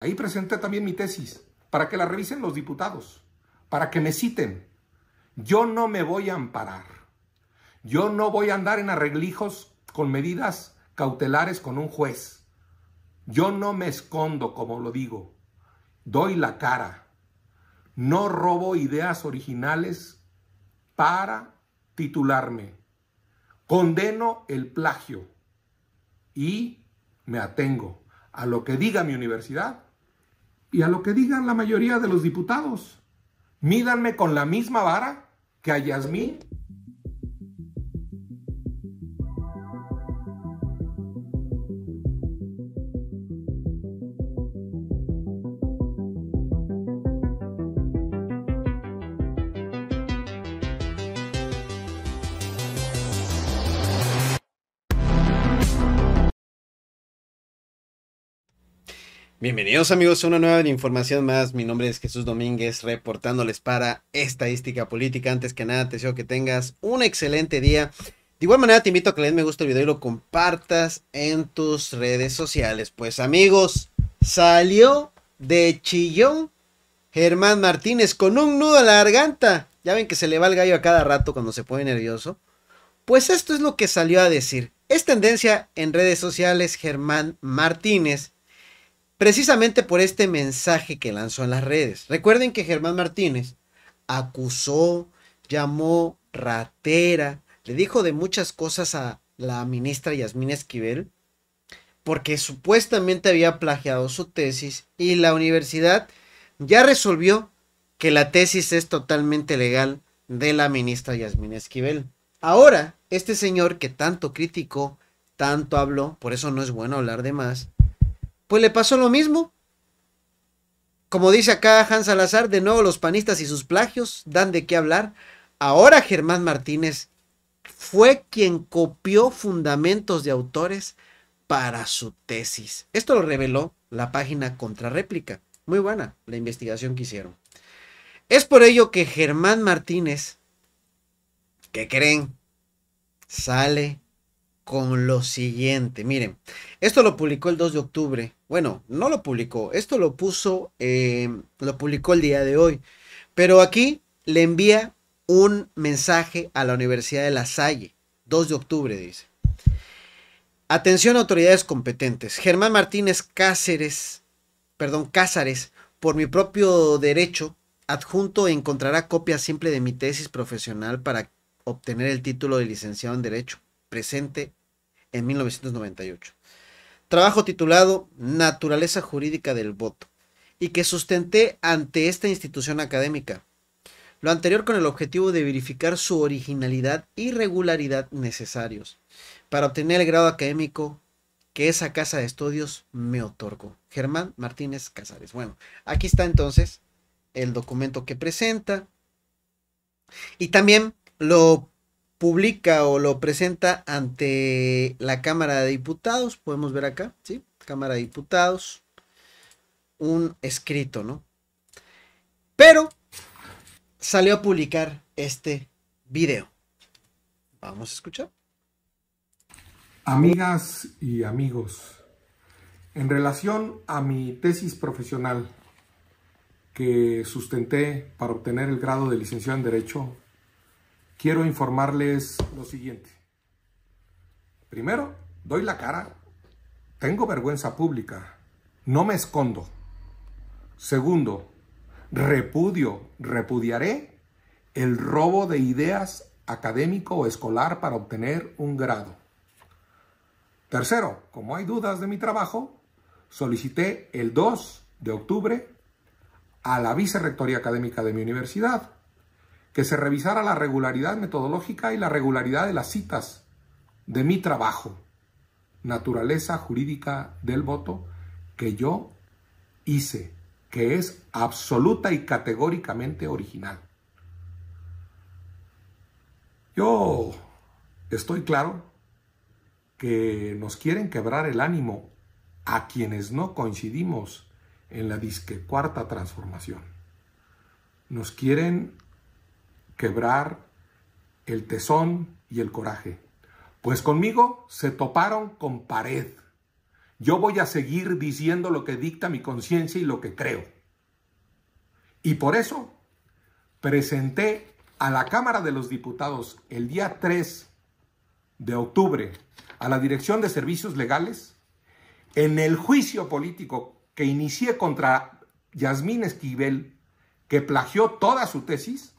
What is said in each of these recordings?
Ahí presenté también mi tesis, para que la revisen los diputados, para que me citen. Yo no me voy a amparar. Yo no voy a andar en arreglijos con medidas cautelares con un juez. Yo no me escondo, como lo digo. Doy la cara. No robo ideas originales para titularme. Condeno el plagio y me atengo a lo que diga mi universidad y a lo que digan la mayoría de los diputados. Mídanme con la misma vara que a Yasmín Bienvenidos amigos a una nueva información más. Mi nombre es Jesús Domínguez reportándoles para Estadística Política. Antes que nada te deseo que tengas un excelente día. De igual manera te invito a que le den me gusta el video y lo compartas en tus redes sociales. Pues amigos, salió de chillón Germán Martínez con un nudo a la garganta. Ya ven que se le va el gallo a cada rato cuando se pone nervioso. Pues esto es lo que salió a decir. Es tendencia en redes sociales Germán Martínez precisamente por este mensaje que lanzó en las redes. Recuerden que Germán Martínez acusó, llamó ratera, le dijo de muchas cosas a la ministra Yasmín Esquivel, porque supuestamente había plagiado su tesis y la universidad ya resolvió que la tesis es totalmente legal de la ministra Yasmín Esquivel. Ahora, este señor que tanto criticó, tanto habló, por eso no es bueno hablar de más, pues le pasó lo mismo. Como dice acá Hans Salazar, de nuevo los panistas y sus plagios dan de qué hablar. Ahora Germán Martínez fue quien copió fundamentos de autores para su tesis. Esto lo reveló la página Contrarréplica. Muy buena la investigación que hicieron. Es por ello que Germán Martínez, ¿qué creen? Sale con lo siguiente. Miren, esto lo publicó el 2 de octubre bueno, no lo publicó, esto lo puso, em, lo publicó el día de hoy. Pero aquí le envía un mensaje a la Universidad de La Salle, 2 de octubre, dice. Atención autoridades competentes. Germán Martínez Cáceres, perdón, Cáceres, por mi propio derecho, adjunto encontrará copia simple de mi tesis profesional para obtener el título de licenciado en Derecho, presente en 1998 trabajo titulado Naturaleza Jurídica del Voto, y que sustenté ante esta institución académica. Lo anterior con el objetivo de verificar su originalidad y regularidad necesarios para obtener el grado académico que esa casa de estudios me otorgó. Germán Martínez Casares. Bueno, aquí está entonces el documento que presenta. Y también lo publica o lo presenta ante la Cámara de Diputados, podemos ver acá, ¿sí? Cámara de Diputados, un escrito, ¿no? Pero salió a publicar este video. Vamos a escuchar. Amigas y amigos, en relación a mi tesis profesional que sustenté para obtener el grado de licenciado en Derecho quiero informarles lo siguiente. Primero, doy la cara. Tengo vergüenza pública. No me escondo. Segundo, repudio, repudiaré el robo de ideas académico o escolar para obtener un grado. Tercero, como hay dudas de mi trabajo, solicité el 2 de octubre a la Vicerrectoría Académica de mi universidad que se revisara la regularidad metodológica y la regularidad de las citas de mi trabajo, naturaleza jurídica del voto que yo hice, que es absoluta y categóricamente original. Yo estoy claro que nos quieren quebrar el ánimo a quienes no coincidimos en la disque cuarta transformación. Nos quieren quebrar el tesón y el coraje, pues conmigo se toparon con pared. Yo voy a seguir diciendo lo que dicta mi conciencia y lo que creo. Y por eso presenté a la Cámara de los Diputados el día 3 de octubre a la Dirección de Servicios Legales en el juicio político que inicié contra Yasmín Esquivel, que plagió toda su tesis,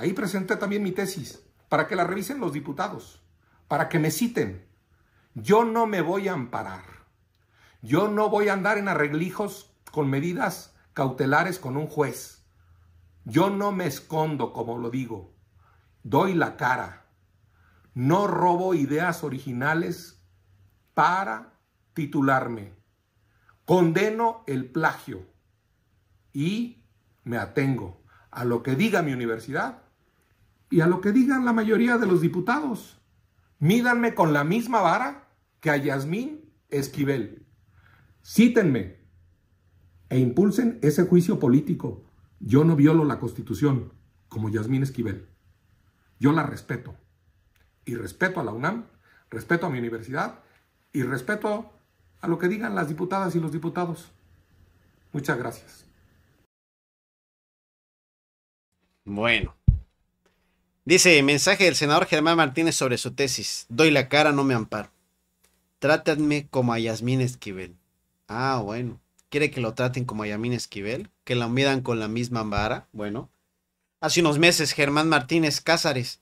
Ahí presenté también mi tesis para que la revisen los diputados, para que me citen. Yo no me voy a amparar. Yo no voy a andar en arreglijos con medidas cautelares con un juez. Yo no me escondo, como lo digo. Doy la cara. No robo ideas originales para titularme. Condeno el plagio y me atengo a lo que diga mi universidad y a lo que digan la mayoría de los diputados. Mídanme con la misma vara que a Yasmín Esquivel. Cítenme e impulsen ese juicio político. Yo no violo la Constitución como Yasmín Esquivel. Yo la respeto. Y respeto a la UNAM, respeto a mi universidad y respeto a lo que digan las diputadas y los diputados. Muchas gracias. Bueno, Dice, mensaje del senador Germán Martínez sobre su tesis. Doy la cara, no me amparo. Trátenme como a Yasmín Esquivel. Ah, bueno. ¿Quiere que lo traten como a Yasmín Esquivel? ¿Que la midan con la misma vara? Bueno. Hace unos meses, Germán Martínez Cázares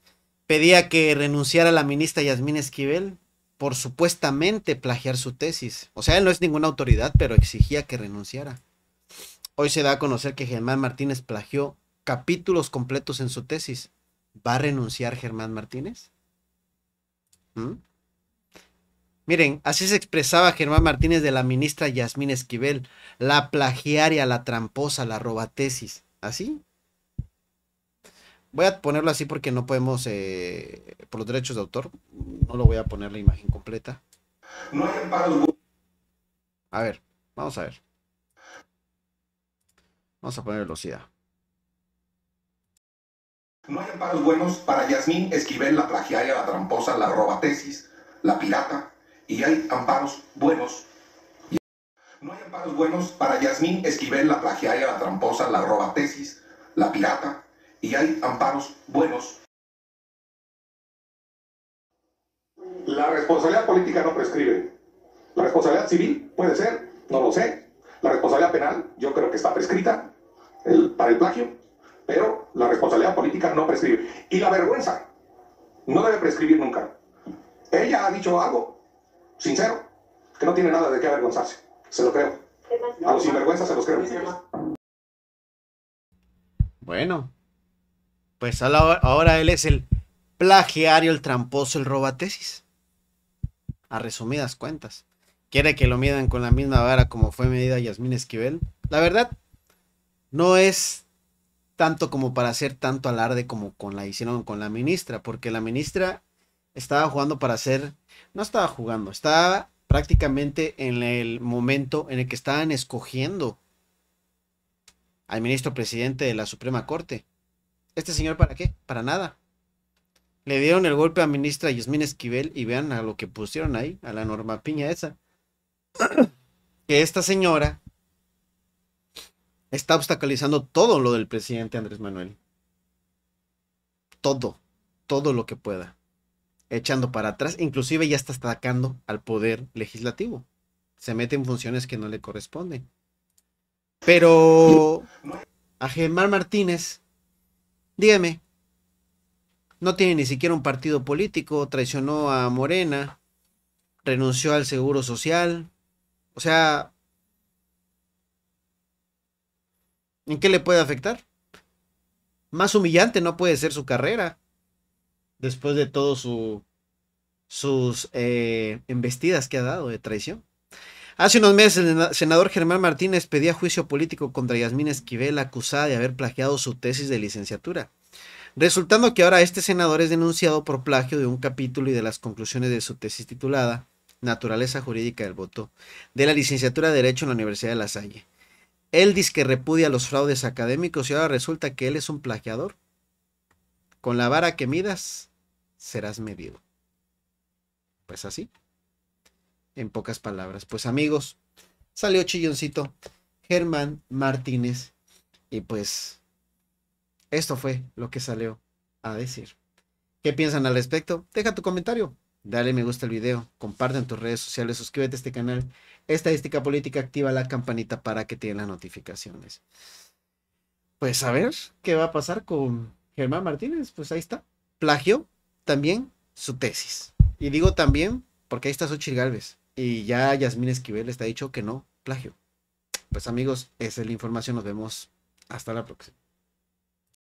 pedía que renunciara la ministra Yasmín Esquivel por supuestamente plagiar su tesis. O sea, él no es ninguna autoridad, pero exigía que renunciara. Hoy se da a conocer que Germán Martínez plagió capítulos completos en su tesis. ¿Va a renunciar Germán Martínez? ¿Mm? Miren, así se expresaba Germán Martínez de la ministra Yasmín Esquivel, la plagiaria, la tramposa, la robatesis. ¿Así? Voy a ponerlo así porque no podemos, eh, por los derechos de autor, no lo voy a poner la imagen completa. No hay A ver, vamos a ver. Vamos a poner velocidad. No hay amparos buenos para Yasmín Esquivel, la plagiaria, la tramposa, la tesis la pirata. Y hay amparos buenos. No hay amparos buenos para Yasmín Esquivel, la plagiaria, la tramposa, la tesis la pirata. Y hay amparos buenos. La responsabilidad política no prescribe. La responsabilidad civil puede ser, no lo sé. La responsabilidad penal yo creo que está prescrita para el plagio pero la responsabilidad política no prescribe. Y la vergüenza no debe prescribir nunca. Ella ha dicho algo sincero, que no tiene nada de qué avergonzarse. Se lo creo. A los sinvergüenza se los creo. Bueno, pues ahora él es el plagiario, el tramposo, el robatesis. A resumidas cuentas. Quiere que lo midan con la misma vara como fue medida Yasmín Esquivel. La verdad, no es tanto como para hacer tanto alarde como con la hicieron con la ministra, porque la ministra estaba jugando para hacer, no estaba jugando, estaba prácticamente en el momento en el que estaban escogiendo al ministro presidente de la Suprema Corte. ¿Este señor para qué? Para nada. Le dieron el golpe a ministra Yasmín Esquivel y vean a lo que pusieron ahí, a la norma piña esa. que esta señora está obstaculizando todo lo del presidente Andrés Manuel. Todo, todo lo que pueda. Echando para atrás, inclusive ya está atacando al poder legislativo. Se mete en funciones que no le corresponden. Pero a Germán Martínez, dígame, no tiene ni siquiera un partido político, traicionó a Morena, renunció al Seguro Social. O sea, ¿En qué le puede afectar? Más humillante no puede ser su carrera. Después de todas sus eh, embestidas que ha dado de traición. Hace unos meses el senador Germán Martínez pedía juicio político contra Yasmín Esquivel acusada de haber plagiado su tesis de licenciatura. Resultando que ahora este senador es denunciado por plagio de un capítulo y de las conclusiones de su tesis titulada Naturaleza Jurídica del Voto, de la licenciatura de Derecho en la Universidad de La Salle. Él dice que repudia los fraudes académicos y ahora resulta que él es un plagiador. Con la vara que midas, serás medido. Pues así. En pocas palabras. Pues amigos, salió chilloncito Germán Martínez. Y pues esto fue lo que salió a decir. ¿Qué piensan al respecto? Deja tu comentario. Dale me gusta el video, comparte en tus redes sociales, suscríbete a este canal. Estadística política, activa la campanita para que te den las notificaciones. Pues a ver qué va a pasar con Germán Martínez. Pues ahí está. Plagio también su tesis. Y digo también porque ahí está Xochitl Galvez. Y ya Yasmín Esquivel está dicho que no, plagio. Pues amigos, esa es la información. Nos vemos hasta la próxima.